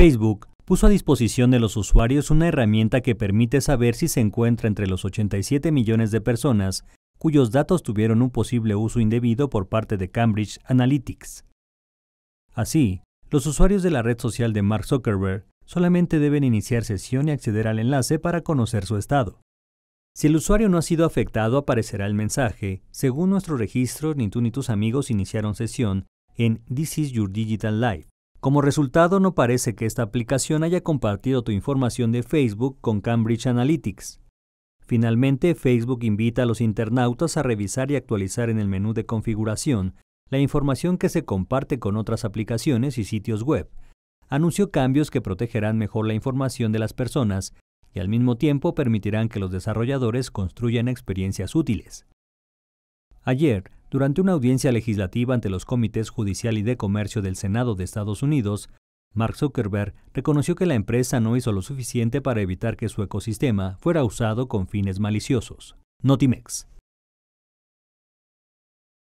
Facebook puso a disposición de los usuarios una herramienta que permite saber si se encuentra entre los 87 millones de personas cuyos datos tuvieron un posible uso indebido por parte de Cambridge Analytics. Así, los usuarios de la red social de Mark Zuckerberg solamente deben iniciar sesión y acceder al enlace para conocer su estado. Si el usuario no ha sido afectado, aparecerá el mensaje. Según nuestro registro, ni tú ni tus amigos iniciaron sesión en This is Your Digital Life. Como resultado, no parece que esta aplicación haya compartido tu información de Facebook con Cambridge Analytics. Finalmente, Facebook invita a los internautas a revisar y actualizar en el menú de configuración la información que se comparte con otras aplicaciones y sitios web. Anunció cambios que protegerán mejor la información de las personas y al mismo tiempo permitirán que los desarrolladores construyan experiencias útiles. Ayer, durante una audiencia legislativa ante los comités judicial y de comercio del Senado de Estados Unidos, Mark Zuckerberg reconoció que la empresa no hizo lo suficiente para evitar que su ecosistema fuera usado con fines maliciosos. Notimex.